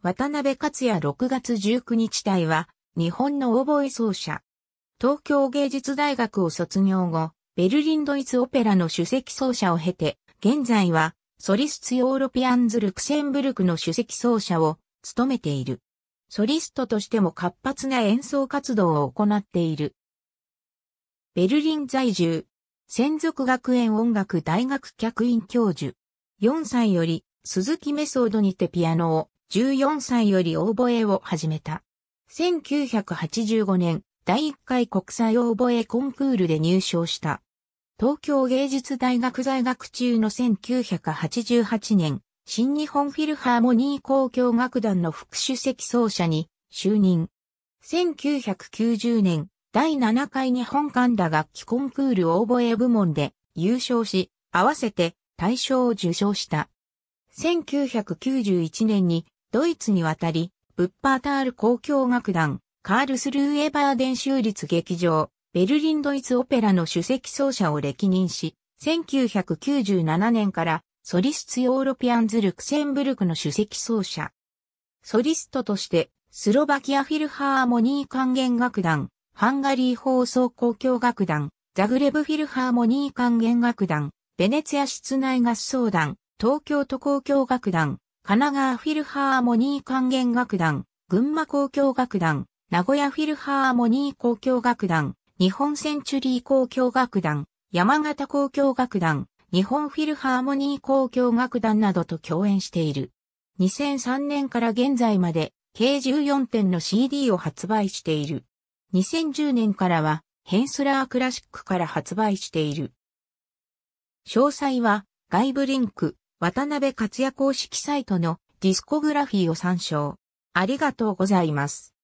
渡辺克也6月19日隊は、日本のオーボエ奏者。東京芸術大学を卒業後、ベルリンドイツオペラの首席奏者を経て、現在は、ソリスツヨーロピアンズ・ルクセンブルクの首席奏者を務めている。ソリストとしても活発な演奏活動を行っている。ベルリン在住、専属学園音楽大学客員教授。4歳より、鈴木メソードにてピアノを、14歳よりオーボエを始めた。1985年、第1回国際オーボエコンクールで入賞した。東京芸術大学在学中の1988年、新日本フィルハーモニー交響楽団の副主席奏者に就任。1990年、第7回日本神田楽器コンクールオーボエ部門で優勝し、合わせて大賞を受賞した。1991年にドイツに渡り、ブッパータール交響楽団、カールスルーエバーデン州立劇場、ベルリンドイツオペラの首席奏者を歴任し、1997年からソリスツヨーロピアンズルクセンブルクの首席奏者。ソリストとして、スロバキアフィルハーモニー管弦楽団、ハンガリー放送交響楽団、ザグレブフィルハーモニー管弦楽団、ベネツィア室内合奏団、東京都交響楽団、神奈川フィルハーモニー管弦楽団、群馬交響楽団、名古屋フィルハーモニー交響楽団、日本センチュリー交響楽団、山形交響楽団、日本フィルハーモニー交響楽団などと共演している。2003年から現在まで計14点の CD を発売している。2010年からはヘンスラークラシックから発売している。詳細は外部リンク、渡辺克也公式サイトのディスコグラフィーを参照。ありがとうございます。